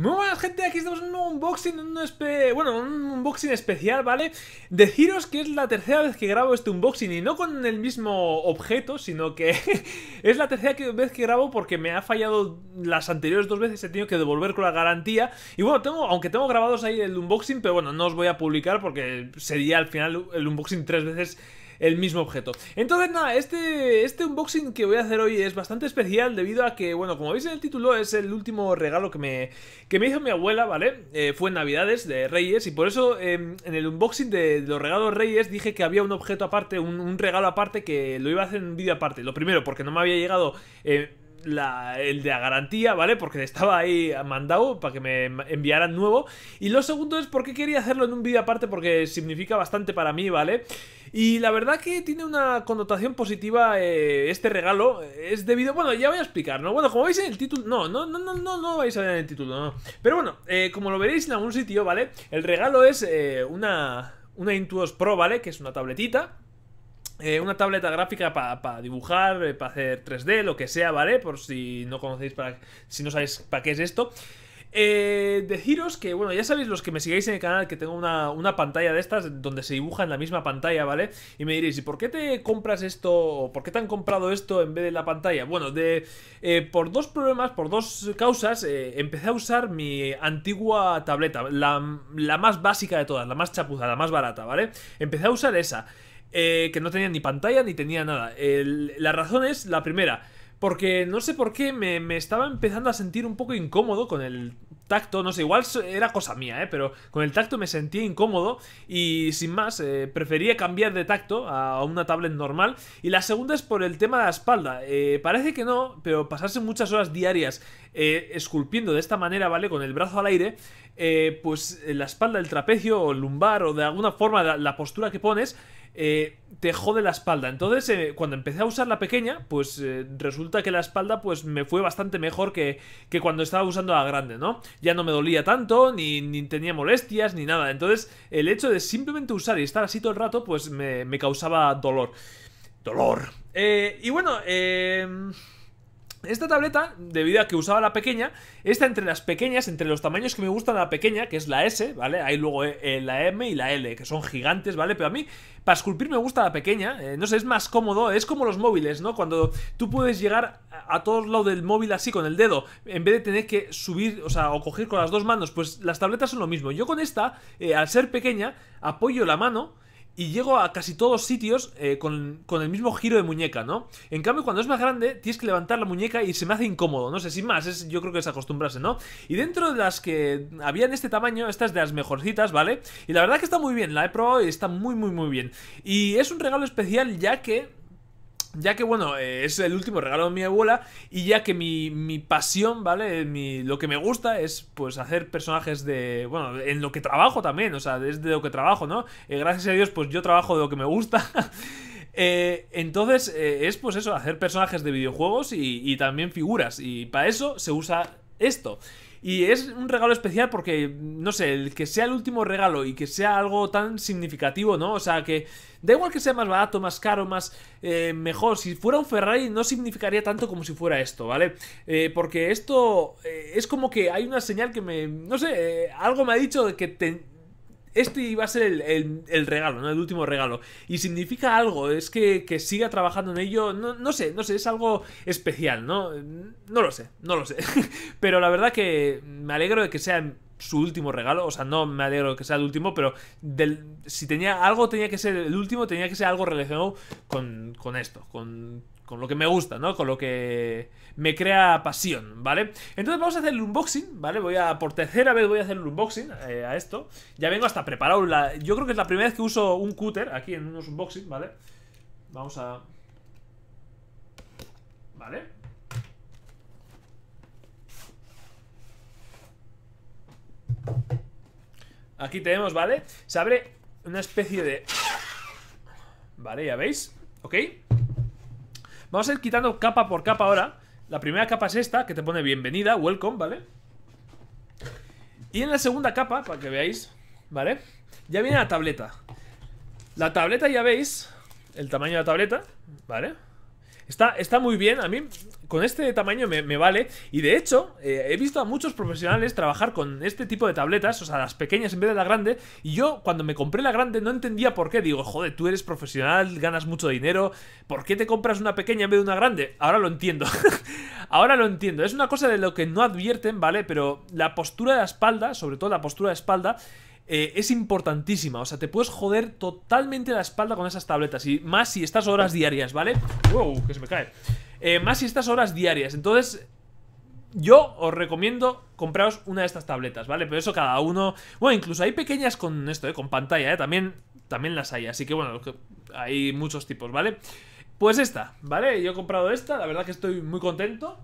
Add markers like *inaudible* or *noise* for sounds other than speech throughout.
Muy buenas gente, aquí estamos en un unboxing, bueno, un unboxing especial, ¿vale? Deciros que es la tercera vez que grabo este unboxing y no con el mismo objeto, sino que *laughs* es la tercera vez que grabo porque me ha fallado las anteriores dos veces, he tenido que devolver con la garantía y bueno, tengo, aunque tengo grabados ahí el unboxing, pero bueno, no os voy a publicar porque sería al final el unboxing tres veces el mismo objeto. Entonces nada, este, este unboxing que voy a hacer hoy es bastante especial debido a que, bueno, como veis en el título, es el último regalo que me, que me hizo mi abuela, ¿vale? Eh, fue en Navidades de Reyes y por eso em, en el unboxing de los regalos Reyes dije que había un objeto aparte, un, regalo aparte que lo iba a hacer en un vídeo aparte. Lo primero, porque no me había llegado... Eh, la, el de la garantía, ¿vale? Porque estaba ahí mandado para que me enviaran nuevo. Y lo segundo es porque quería hacerlo en un vídeo aparte porque significa bastante para mí, ¿vale? Y la verdad que tiene una connotación positiva eh, este regalo. Es debido. Bueno, ya voy a explicar, ¿no? Bueno, como veis en el título. No, no, no, no, no, no vais a ver en el título, no. Pero bueno, eh, como lo veréis en algún sitio, ¿vale? El regalo es eh, una. Una Intuos Pro, ¿vale? Que es una tabletita eh, una tableta gráfica para dibujar, eh, para hacer 3D, lo que sea, ¿vale? Por si no conocéis, para, si no sabéis para qué es esto. Eh, deciros que, bueno, ya sabéis los que me sigáis en el canal que tengo una, pantalla de estas donde se dibuja en la misma pantalla, ¿vale? Y me diréis, ¿y por qué te compras esto por qué te han comprado esto en vez de la pantalla? Bueno, de, por dos problemas, por dos causas, empecé a usar mi antigua tableta, la, la más básica de todas, la más chapuzada, la más barata, ¿vale? Empecé a usar esa. Eh, que no tenía ni pantalla ni tenía nada. la razón es la primera, porque no sé por qué me, estaba empezando a sentir un poco incómodo con el tacto, no sé, igual era cosa mía, ¿eh? pero con el tacto me sentía incómodo y sin más, eh, prefería cambiar de tacto a una tablet normal. Y la segunda es por el tema de la espalda. Eh, parece que no, pero pasarse muchas horas diarias esculpiendo de esta manera, ¿vale? Con el brazo al aire, pues la espalda, el trapecio o el lumbar o de alguna forma la postura que pones eh, te jode la espalda. Entonces, eh, cuando empecé a usar la pequeña, pues eh, resulta que la espalda pues me fue bastante mejor que, que cuando estaba usando la grande, ¿no? Ya no me dolía tanto, ni, tenía molestias, ni nada. Entonces, el hecho de simplemente usar y estar así todo el rato, pues me, me causaba dolor. Dolor. Eh, y bueno, eh... Esta tableta, debido a que usaba la pequeña, está entre las pequeñas, entre los tamaños que me gustan la pequeña, que es la S, ¿vale? Hay luego eh, eh, la M y la L, que son gigantes, ¿vale? Pero a mí, para esculpir me gusta la pequeña, eh, no sé, es más cómodo, es como los móviles, ¿no? Cuando tú puedes llegar a, todos lados del móvil así con el dedo, en vez de tener que subir, o sea, o coger con las dos manos, pues las tabletas son lo mismo. Yo con esta, al ser pequeña, apoyo la mano y llego a casi todos sitios eh, con, el mismo giro de muñeca, ¿no? En cambio, cuando es más grande, tienes que levantar la muñeca y se me hace incómodo, no sé, sin más, es, yo creo que es acostumbrarse, ¿no? Y dentro de las que había en este tamaño, esta es de las mejorcitas, ¿vale? Y la verdad que está muy bien, la he probado y está muy, muy, muy bien. Y es un regalo especial ya que ya que bueno, eh, es el último regalo de mi abuela y ya que mi, pasión, ¿vale? lo que me gusta es pues hacer personajes de, bueno, en lo que trabajo también, o sea, desde lo que trabajo, ¿no? Eh, gracias a Dios pues yo trabajo de lo que me gusta. *laughs* Eh, entonces es pues eso, hacer personajes de videojuegos y, y también figuras y para eso se usa esto. Y es un regalo especial porque, no sé, el que sea el último regalo y que sea algo tan significativo, ¿no? O sea, que da igual que sea más barato, más caro, más eh, mejor. Si fuera un Ferrari no significaría tanto como si fuera esto, ¿vale? Eh, porque esto eh, es como que hay una señal que me... No sé, algo me ha dicho que te este iba a ser el, regalo, ¿no? El último regalo. Y significa algo, es que, siga trabajando en ello, no, sé, no sé, es algo especial, ¿no? No lo sé, no lo sé. *laughs* pero la verdad que me alegro de que sea su último regalo, o sea, no me alegro de que sea el último, pero del, si tenía algo tenía que ser el último, tenía que ser algo relacionado con, con esto, con con lo que me gusta, ¿no? Con lo que me crea pasión, ¿vale? Entonces vamos a hacer el unboxing, ¿vale? Voy a, por tercera vez voy a hacer el unboxing eh, a esto. Ya vengo hasta preparado. yo creo que es la primera vez que uso un cúter aquí en unos unboxing, ¿vale? Vamos a... ¿Vale? Aquí tenemos, ¿vale? Se abre una especie de... Vale, ya veis, ¿ok? Vamos a ir quitando capa por capa ahora. La primera capa es esta, que te pone bienvenida, welcome, ¿vale? Y en la segunda capa, para que veáis, ¿vale? Ya viene la tableta. La tableta ya veis, el tamaño de la tableta, ¿vale? Está, está muy bien. A mí con este tamaño me, vale. Y de hecho, eh, he visto a muchos profesionales trabajar con este tipo de tabletas, o sea, las pequeñas en vez de la grande. Y yo, cuando me compré la grande, no entendía por qué. Digo, joder, tú eres profesional, ganas mucho dinero. ¿Por qué te compras una pequeña en vez de una grande? Ahora lo entiendo. *laughs* Ahora lo entiendo. Es una cosa de lo que no advierten, ¿vale? Pero la postura de la espalda, sobre todo la postura de espalda, eh, es importantísima. O sea, te puedes joder totalmente la espalda con esas tabletas. Y más si estas horas diarias, ¿vale? ¡Wow! Que se me cae. Eh, más si estas horas diarias. Entonces, yo os recomiendo compraros una de estas tabletas, ¿vale? Pero eso cada uno... Bueno, incluso hay pequeñas con esto, ¿eh? Con pantalla, ¿eh? También, también las hay. Así que, bueno, hay muchos tipos, ¿vale? Pues esta, ¿vale? Yo he comprado esta. La verdad que estoy muy contento.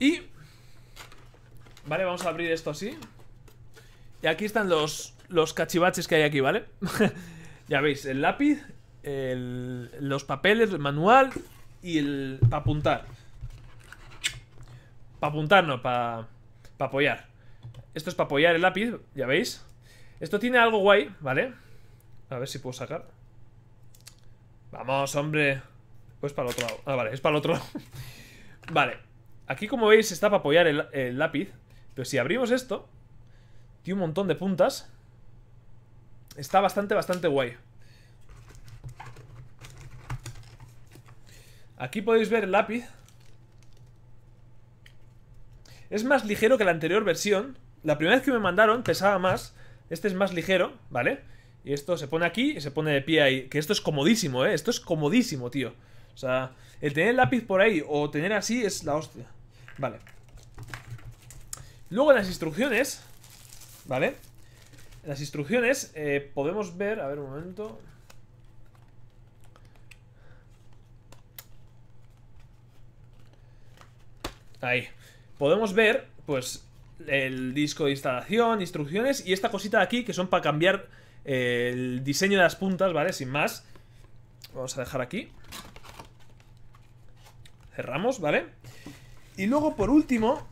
Y... Vale, vamos a abrir esto así. Y aquí están los, los cachivaches que hay aquí, ¿vale? *laughs* ya veis, el lápiz, los papeles, el manual y el... para apuntar. Para apuntar, no, para Para apoyar. Esto es para apoyar el lápiz, ya veis. Esto tiene algo guay, ¿vale? A ver si puedo sacar. Vamos, hombre. Pues para el otro lado. Ah, vale, es para el otro lado. *laughs* vale. Aquí, como veis, está para apoyar el lápiz. Pero si abrimos esto, un montón de puntas. Está bastante, bastante guay. Aquí podéis ver el lápiz. Es más ligero que la anterior versión. La primera vez que me mandaron pesaba más. Este es más ligero, ¿vale? Y esto se pone aquí y se pone de pie ahí. Que esto es comodísimo, ¿eh? Esto es comodísimo, tío. O sea, el tener el lápiz por ahí o tener así es la hostia. Vale. Luego las instrucciones ¿Vale? las instrucciones eh, podemos ver... A ver, un momento... Ahí. Podemos ver, pues, el disco de instalación, instrucciones y esta cosita de aquí que son para cambiar eh, el diseño de las puntas, ¿vale? Sin más. Vamos a dejar aquí. Cerramos, ¿vale? Y luego, por último...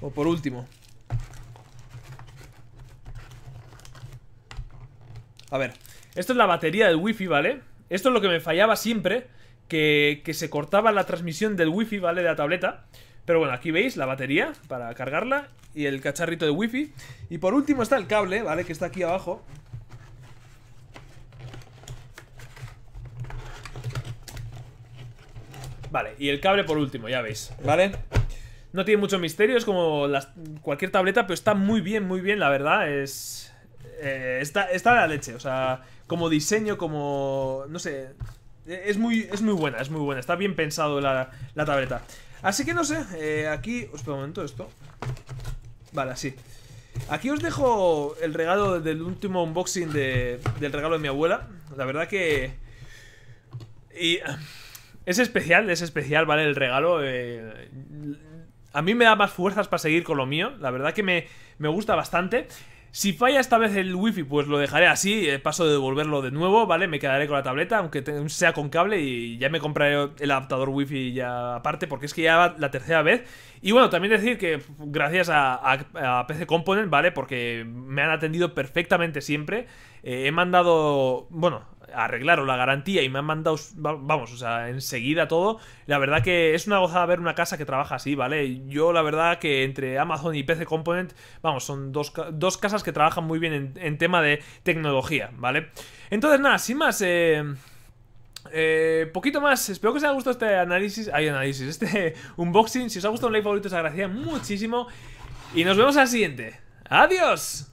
O por último, A ver, esto es la batería del wifi, ¿vale? Esto es lo que me fallaba siempre, que, que se cortaba la transmisión del wifi, ¿vale? De la tableta. Pero bueno, aquí veis la batería para cargarla y el cacharrito de wifi. Y por último está el cable, ¿vale? Que está aquí abajo. Vale, y el cable por último, ya veis, ¿vale? No tiene mucho misterio, es como cualquier tableta, pero está muy bien, muy bien, la verdad, es... Eh, está, está la leche. O sea, como diseño, como. No sé. Eh, es muy, es muy buena, es muy buena. Está bien pensado la, tableta. Así que no sé, eh, aquí. os un momento, esto. Vale, así. Aquí os dejo el regalo del último unboxing de, del regalo de mi abuela. La verdad que. Y. Es especial, es especial, ¿vale? El regalo. a mí me da más fuerzas para seguir con lo mío. La verdad que me, me gusta bastante. Si falla esta vez el wifi, pues lo dejaré así, eh, paso de devolverlo de nuevo, ¿vale? Me quedaré con la tableta, aunque sea con cable y ya me compraré el adaptador wifi ya aparte, porque es que ya va la tercera vez. Y bueno, también decir que gracias a, PC Component, ¿vale? Porque me han atendido perfectamente siempre. Eh, he mandado, bueno, arreglaron la garantía y me han mandado, vamos, o sea, enseguida todo. La verdad que es una gozada ver una casa que trabaja así, ¿vale? Yo la verdad que entre Amazon y PC Component, vamos, son dos, casas que trabajan muy bien en, tema de tecnología, ¿vale? Entonces, nada, sin más, eh, eh, poquito más, espero que os haya gustado este análisis, hay análisis, este *laughs* unboxing, si os ha gustado un like favorito os agradecería muchísimo y nos vemos al siguiente, adiós.